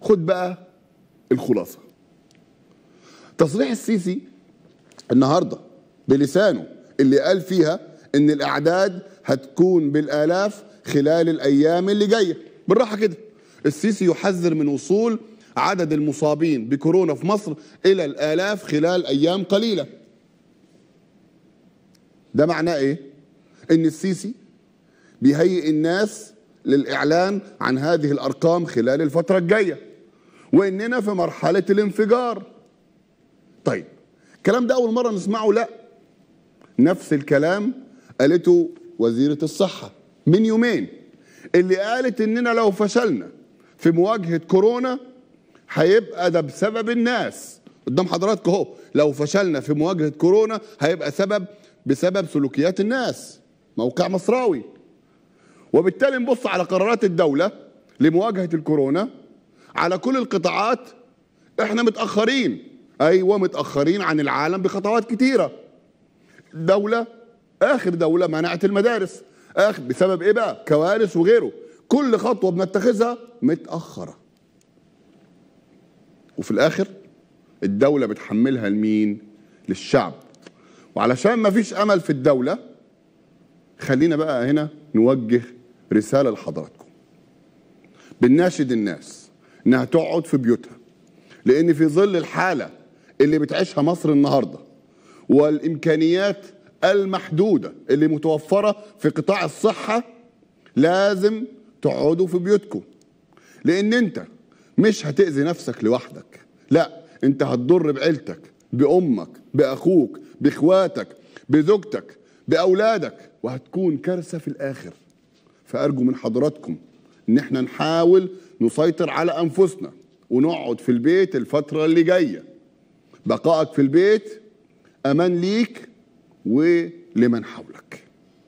خد بقى الخلاصه تصريح السيسي النهارده بلسانه اللي قال فيها ان الاعداد هتكون بالالاف خلال الايام اللي جايه بالراحه كده السيسي يحذر من وصول عدد المصابين بكورونا في مصر الى الالاف خلال ايام قليله ده معناه ايه ان السيسي بيهيئ الناس للاعلان عن هذه الارقام خلال الفتره الجايه واننا في مرحله الانفجار طيب الكلام ده اول مره نسمعه لا نفس الكلام قالته وزيره الصحه من يومين اللي قالت اننا لو فشلنا في مواجهه كورونا هيبقى ده بسبب الناس قدام حضراتكم اهو لو فشلنا في مواجهه كورونا هيبقى سبب بسبب سلوكيات الناس موقع مصراوي وبالتالي نبص على قرارات الدوله لمواجهه الكورونا على كل القطاعات احنا متاخرين ايوه متاخرين عن العالم بخطوات كتيره دوله اخر دوله منعت المدارس اخر بسبب ايه بقى كوارث وغيره كل خطوه بنتخذها متاخره وفي الاخر الدوله بتحملها لمين للشعب وعلشان ما فيش امل في الدوله خلينا بقى هنا نوجه رساله لحضراتكم بنناشد الناس انها تقعد في بيوتها لان في ظل الحاله اللي بتعيشها مصر النهارده والامكانيات المحدوده اللي متوفره في قطاع الصحه لازم تقعدوا في بيوتكم لان انت مش هتاذي نفسك لوحدك لا انت هتضر بعيلتك بامك باخوك باخواتك بزوجتك باولادك وهتكون كارثه في الاخر فارجو من حضراتكم ان احنا نحاول نسيطر على انفسنا ونقعد في البيت الفتره اللي جايه بقائك في البيت امان ليك ولمن حولك